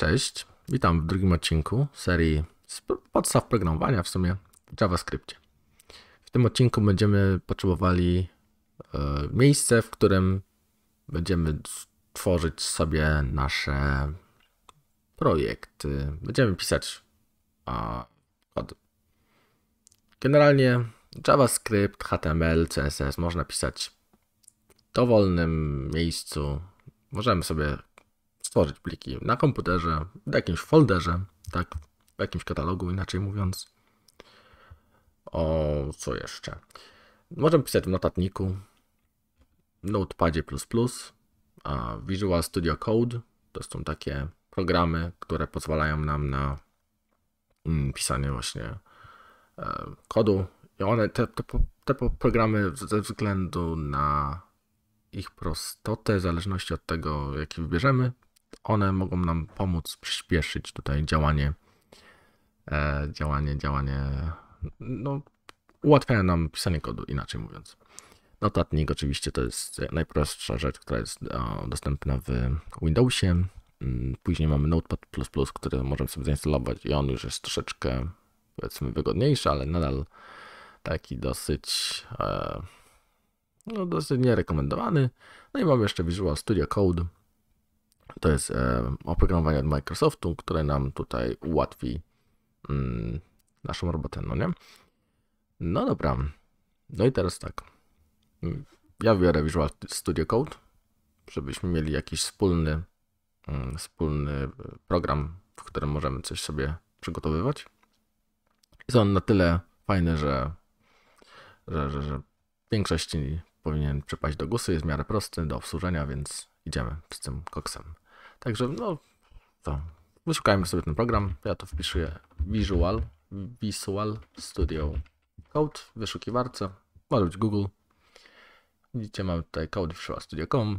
Cześć, witam w drugim odcinku serii podstaw programowania w sumie w JavaScriptie. W tym odcinku będziemy potrzebowali y, miejsce, w którym będziemy tworzyć sobie nasze projekty. Będziemy pisać a, kody. Generalnie JavaScript, HTML, CSS można pisać w dowolnym miejscu. Możemy sobie stworzyć pliki na komputerze, w jakimś folderze, tak, w jakimś katalogu, inaczej mówiąc. O, co jeszcze? Możemy pisać w notatniku, Notepadzie++, a Visual Studio Code to są takie programy, które pozwalają nam na mm, pisanie właśnie e, kodu i one, te, te, te programy ze względu na ich prostotę, w zależności od tego, jaki wybierzemy, one mogą nam pomóc przyspieszyć tutaj działanie, e, działanie, działanie, no ułatwiają nam pisanie kodu, inaczej mówiąc. Notatnik oczywiście to jest najprostsza rzecz, która jest o, e, dostępna w Windowsie. Mm, później mamy Notepad++, który możemy sobie zainstalować i on już jest troszeczkę powiedzmy wygodniejszy, ale nadal taki dosyć, e, no, dosyć nierekomendowany. No i mamy jeszcze Visual Studio Code, to jest e, oprogramowanie od Microsoftu, które nam tutaj ułatwi mm, naszą robotę, no nie? No dobra. No i teraz tak. Ja wybiorę Visual Studio Code, żebyśmy mieli jakiś wspólny, mm, wspólny program, w którym możemy coś sobie przygotowywać. Jest on na tyle fajny, że, że, że, że większości powinien przypaść do gusy, jest w miarę prosty do obsłużenia, więc idziemy z tym koksem. Także no, to. Wyszukajmy sobie ten program. Ja to wpiszę Visual, Visual Studio Code w wyszukiwarce. Może być Google. Widzicie, mamy tutaj Code Studio.com.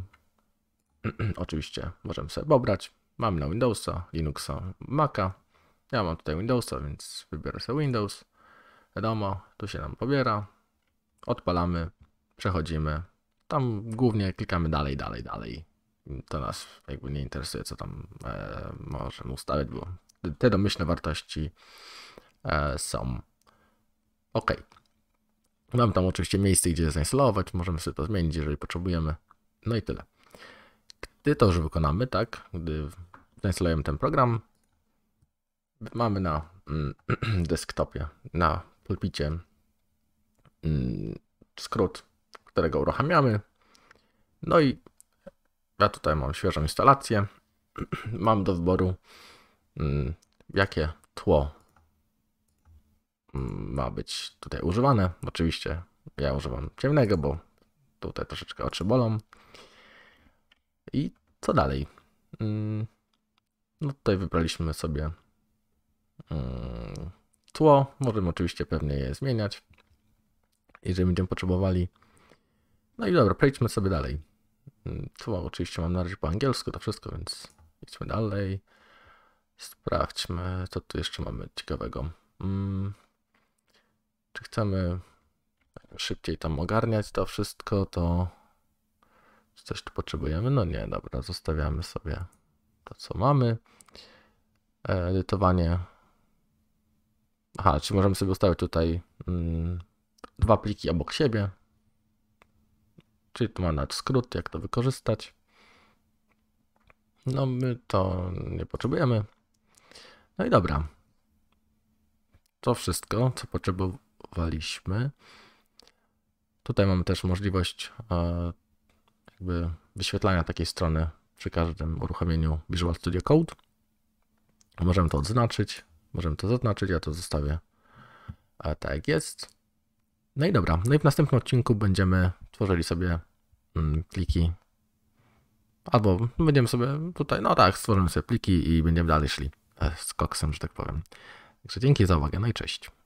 Oczywiście możemy sobie pobrać. Mamy na Windowsa, Linuxa, Maca. Ja mam tutaj Windowsa, więc wybiorę sobie Windows. Wiadomo, tu się nam pobiera. Odpalamy, przechodzimy. Tam głównie klikamy dalej, dalej, dalej to nas jakby nie interesuje, co tam e, możemy ustawić, bo te domyślne wartości e, są ok. Mam tam oczywiście miejsce, gdzie je zainstalować, możemy sobie to zmienić, jeżeli potrzebujemy. No i tyle. Gdy to już wykonamy, tak, gdy zainstalujemy ten program, mamy na mm, desktopie, na pulpicie mm, skrót, którego uruchamiamy. No i ja tutaj mam świeżą instalację. mam do wyboru, mm, jakie tło mm, ma być tutaj używane. Oczywiście ja używam ciemnego, bo tutaj troszeczkę oczy bolą. I co dalej? Mm, no tutaj wybraliśmy sobie tło. Możemy oczywiście pewnie je zmieniać, jeżeli będziemy potrzebowali. No i dobra, przejdźmy sobie dalej. Mm, tu mam, oczywiście mam na razie po angielsku to wszystko, więc idźmy dalej. Sprawdźmy, co tu jeszcze mamy ciekawego. Hmm. Czy chcemy szybciej tam ogarniać to wszystko, to czy coś tu potrzebujemy? No nie, dobra, zostawiamy sobie to, co mamy. E, edytowanie. Aha, czy możemy sobie ustawić tutaj mm, dwa pliki obok siebie, czyli tu ma nasz skrót, jak to wykorzystać. No my to nie potrzebujemy. No i dobra. To wszystko, co potrzebowaliśmy. Tutaj mamy też możliwość e, jakby wyświetlania takiej strony przy każdym uruchomieniu Visual Studio Code. Możemy to odznaczyć, możemy to zaznaczyć, ja to zostawię tak jak jest. No i dobra, no i w następnym odcinku będziemy tworzyli sobie mm, pliki. Albo będziemy sobie tutaj, no tak, stworzymy sobie pliki i będziemy dalej szli e, z koksem, że tak powiem. Także dzięki za uwagę, no i cześć.